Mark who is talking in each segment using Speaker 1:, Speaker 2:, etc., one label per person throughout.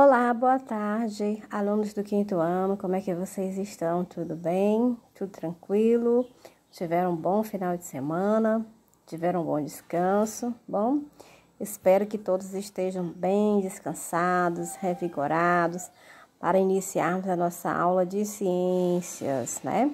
Speaker 1: Olá, boa tarde, alunos do quinto ano, como é que vocês estão? Tudo bem? Tudo tranquilo? Tiveram um bom final de semana? Tiveram um bom descanso? Bom, espero que todos estejam bem descansados, revigorados, para iniciarmos a nossa aula de ciências, né?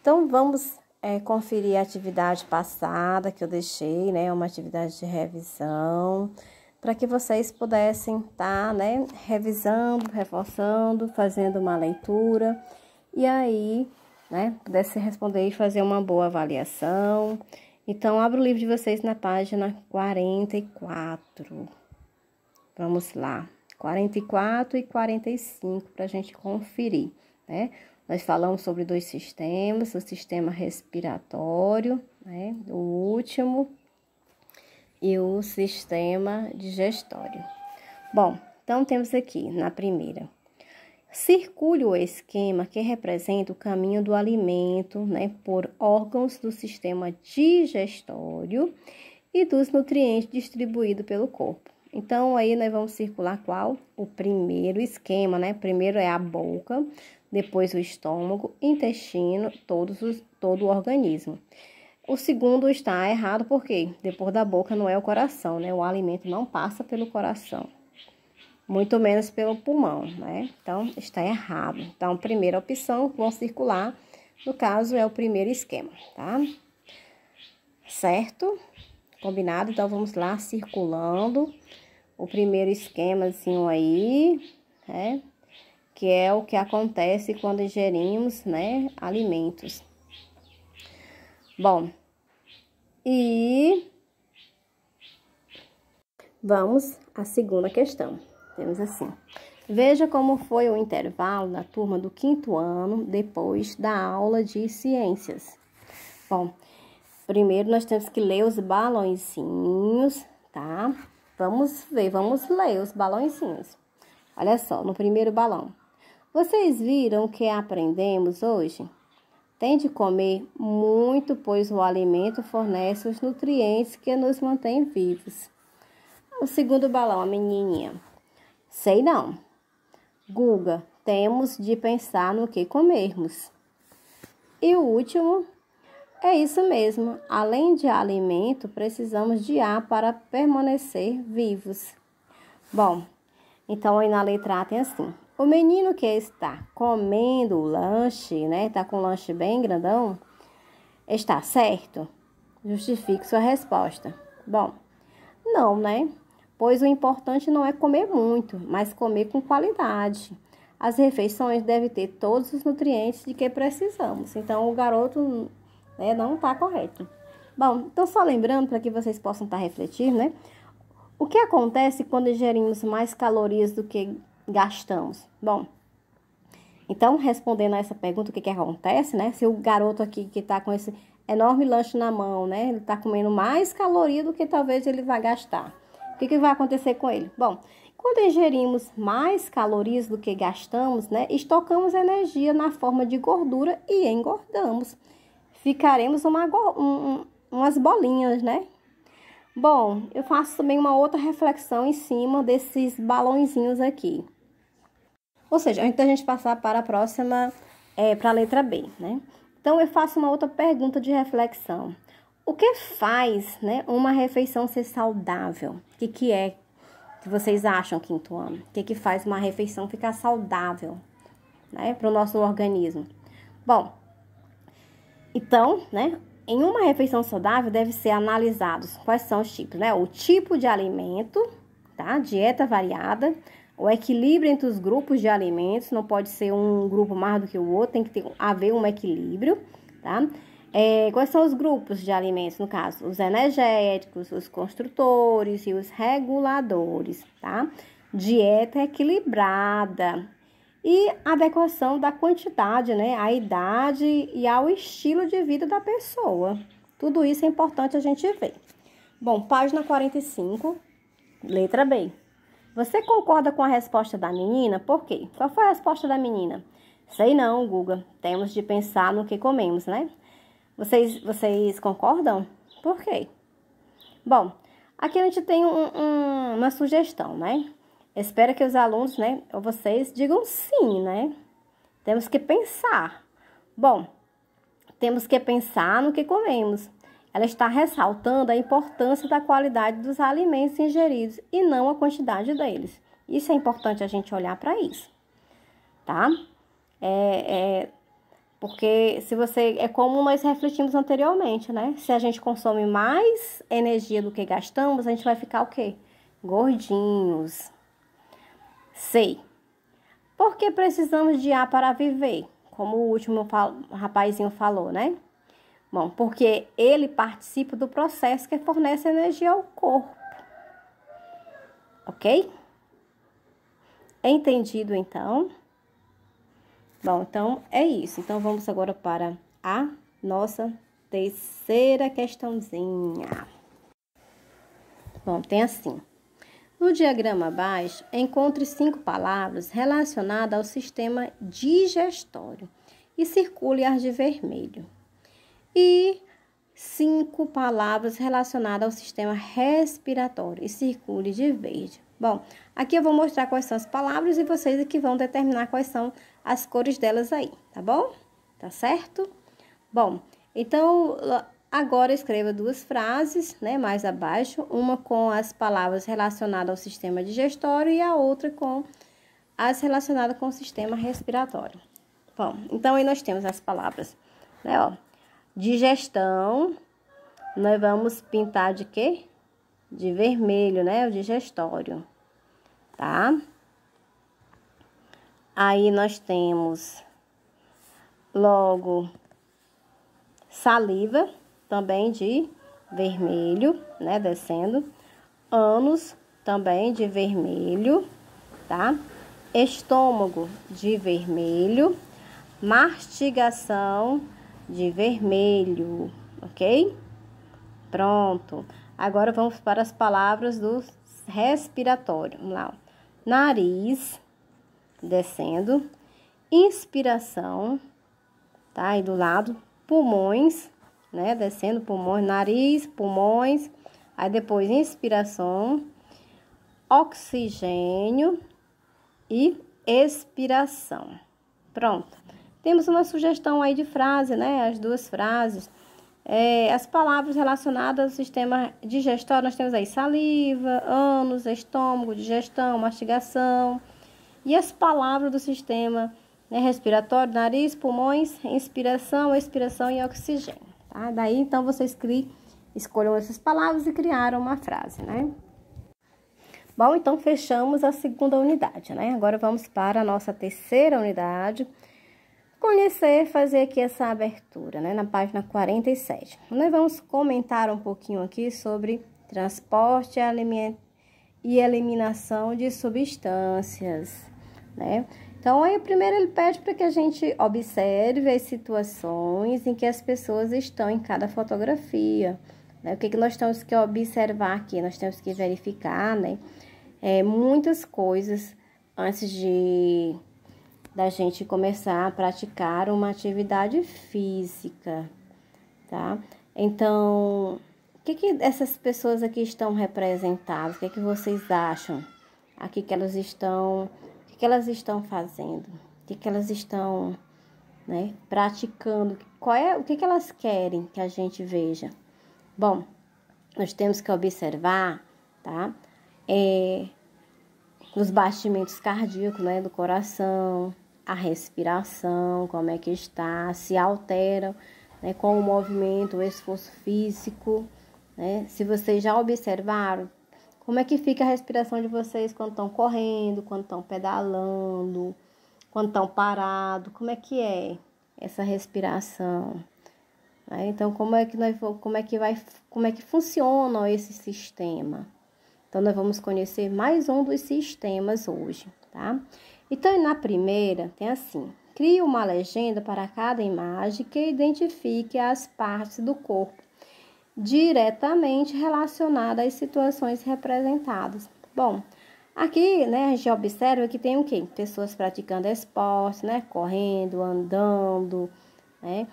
Speaker 1: Então, vamos é, conferir a atividade passada que eu deixei, né? Uma atividade de revisão para que vocês pudessem estar, tá, né, revisando, reforçando, fazendo uma leitura e aí, né, pudesse responder e fazer uma boa avaliação. Então, abro o livro de vocês na página 44. Vamos lá, 44 e 45 para a gente conferir, né? Nós falamos sobre dois sistemas, o sistema respiratório, né? O último, e o sistema digestório. Bom, então temos aqui na primeira. Circule o esquema que representa o caminho do alimento né, por órgãos do sistema digestório e dos nutrientes distribuídos pelo corpo. Então, aí nós vamos circular qual? O primeiro esquema, né? Primeiro é a boca, depois o estômago, intestino, todos os, todo o organismo. O segundo está errado porque depois da boca não é o coração, né? O alimento não passa pelo coração, muito menos pelo pulmão, né? Então está errado. Então, primeira opção, vão circular, no caso é o primeiro esquema, tá? Certo? Combinado? Então vamos lá circulando o primeiro esquemazinho aí, né? Que é o que acontece quando ingerimos, né, alimentos. Bom, e vamos à segunda questão. Temos assim. Veja como foi o intervalo da turma do quinto ano depois da aula de ciências. Bom, primeiro nós temos que ler os balãozinhos, tá? Vamos ver, vamos ler os balãozinhos. Olha só, no primeiro balão. Vocês viram o que aprendemos hoje? Tem de comer muito, pois o alimento fornece os nutrientes que nos mantêm vivos. O segundo balão, a menininha. Sei não. Guga, temos de pensar no que comermos. E o último, é isso mesmo. Além de alimento, precisamos de ar para permanecer vivos. Bom, então aí na letra A tem assim. O menino que está comendo o lanche, né? está com um lanche bem grandão. Está certo? Justifique sua resposta. Bom, não, né? Pois o importante não é comer muito, mas comer com qualidade. As refeições devem ter todos os nutrientes de que precisamos. Então, o garoto né, não está correto. Bom, então só lembrando para que vocês possam estar tá refletindo, né? O que acontece quando ingerimos mais calorias do que gastamos? Bom, então respondendo a essa pergunta, o que, que acontece, né? Se o garoto aqui que está com esse enorme lanche na mão, né? Ele está comendo mais caloria do que talvez ele vá gastar. O que, que vai acontecer com ele? Bom, quando ingerimos mais calorias do que gastamos, né, estocamos energia na forma de gordura e engordamos. Ficaremos uma, um, umas bolinhas, né? Bom, eu faço também uma outra reflexão em cima desses balãozinhos aqui. Ou seja, antes da gente passar para a próxima, é, para a letra B, né? Então, eu faço uma outra pergunta de reflexão. O que faz né, uma refeição ser saudável? O que, que é que vocês acham, quinto ano? O que, que faz uma refeição ficar saudável né, para o nosso organismo? Bom, então, né, em uma refeição saudável deve ser analisados quais são os tipos, né? O tipo de alimento, tá? Dieta variada, o equilíbrio entre os grupos de alimentos não pode ser um grupo mais do que o outro, tem que ter, haver um equilíbrio, tá? É, quais são os grupos de alimentos, no caso? Os energéticos, os construtores e os reguladores, tá? Dieta equilibrada e adequação da quantidade, né? A idade e ao estilo de vida da pessoa. Tudo isso é importante a gente ver. Bom, página 45, letra B. Você concorda com a resposta da menina? Por quê? Qual foi a resposta da menina? Sei não, Guga. Temos de pensar no que comemos, né? Vocês, vocês concordam? Por quê? Bom, aqui a gente tem um, um, uma sugestão, né? Espero que os alunos, né, ou vocês digam sim, né? Temos que pensar. Bom, temos que pensar no que comemos. Ela está ressaltando a importância da qualidade dos alimentos ingeridos e não a quantidade deles. Isso é importante a gente olhar para isso, tá? É, é, porque se você é como nós refletimos anteriormente, né? Se a gente consome mais energia do que gastamos, a gente vai ficar o quê? Gordinhos. Sei. Porque precisamos de ar para viver, como o último fal rapazinho falou, né? Bom, porque ele participa do processo que fornece energia ao corpo. Ok? Entendido então? Bom, então é isso. Então vamos agora para a nossa terceira questãozinha. Bom, tem assim. No diagrama abaixo, encontre cinco palavras relacionadas ao sistema digestório e circule as de vermelho e cinco palavras relacionadas ao sistema respiratório e circule de verde. Bom, aqui eu vou mostrar quais são as palavras e vocês aqui vão determinar quais são as cores delas aí, tá bom? Tá certo? Bom, então agora escreva duas frases, né, mais abaixo, uma com as palavras relacionadas ao sistema digestório e a outra com as relacionadas com o sistema respiratório. Bom, então aí nós temos as palavras, né, ó Digestão, nós vamos pintar de quê? De vermelho, né? O digestório, tá? Aí nós temos logo saliva, também de vermelho, né? Descendo. Ânus, também de vermelho, tá? Estômago de vermelho. Mastigação de vermelho, ok? Pronto. Agora vamos para as palavras do respiratório. Vamos lá. Nariz, descendo. Inspiração, tá? Aí do lado, pulmões, né? Descendo pulmões, nariz, pulmões. Aí depois, inspiração, oxigênio e expiração. Pronto. Temos uma sugestão aí de frase, né? As duas frases. É, as palavras relacionadas ao sistema digestório, nós temos aí saliva, ânus, estômago, digestão, mastigação. E as palavras do sistema né, respiratório, nariz, pulmões, inspiração, expiração e oxigênio. Tá? Daí então vocês criam, escolham essas palavras e criaram uma frase, né? Bom, então fechamos a segunda unidade, né? Agora vamos para a nossa terceira unidade conhecer, fazer aqui essa abertura, né, na página 47. Nós vamos comentar um pouquinho aqui sobre transporte e eliminação de substâncias, né? Então, aí, primeiro ele pede para que a gente observe as situações em que as pessoas estão em cada fotografia. Né? O que, que nós temos que observar aqui? Nós temos que verificar, né? É, muitas coisas antes de da gente começar a praticar uma atividade física, tá? Então, o que, que essas pessoas aqui estão representadas? O que, que vocês acham? Aqui que elas estão, o que, que elas estão fazendo? O que, que elas estão, né, praticando? Qual é, o que, que elas querem que a gente veja? Bom, nós temos que observar, tá? É, os batimentos cardíacos, né, do coração, a respiração, como é que está, se altera né, com o movimento, o esforço físico. Né? Se vocês já observaram, como é que fica a respiração de vocês quando estão correndo, quando estão pedalando, quando estão parados, como é que é essa respiração? Né? Então, como é que nós, como é que vai, como é que funciona esse sistema? Então, nós vamos conhecer mais um dos sistemas hoje, tá? Então, na primeira, tem assim: crie uma legenda para cada imagem que identifique as partes do corpo diretamente relacionadas às situações representadas. Bom, aqui, né, a gente observa que tem o quê? Pessoas praticando esporte, né, correndo, andando, né?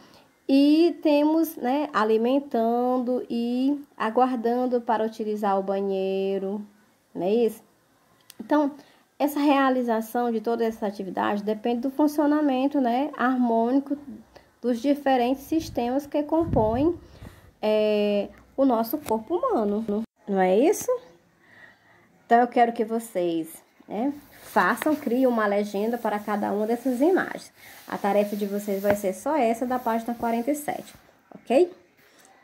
Speaker 1: E temos, né, alimentando e aguardando para utilizar o banheiro, não é isso? Então, essa realização de todas essas atividades depende do funcionamento né, harmônico dos diferentes sistemas que compõem é, o nosso corpo humano, não é isso? Então eu quero que vocês né, façam, criem uma legenda para cada uma dessas imagens. A tarefa de vocês vai ser só essa da página 47, ok?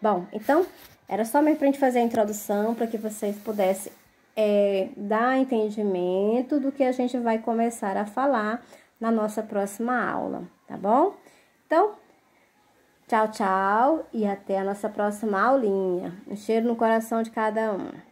Speaker 1: Bom, então era só para a gente fazer a introdução para que vocês pudessem é, dar entendimento do que a gente vai começar a falar na nossa próxima aula, tá bom? Então, tchau, tchau e até a nossa próxima aulinha. Um cheiro no coração de cada um.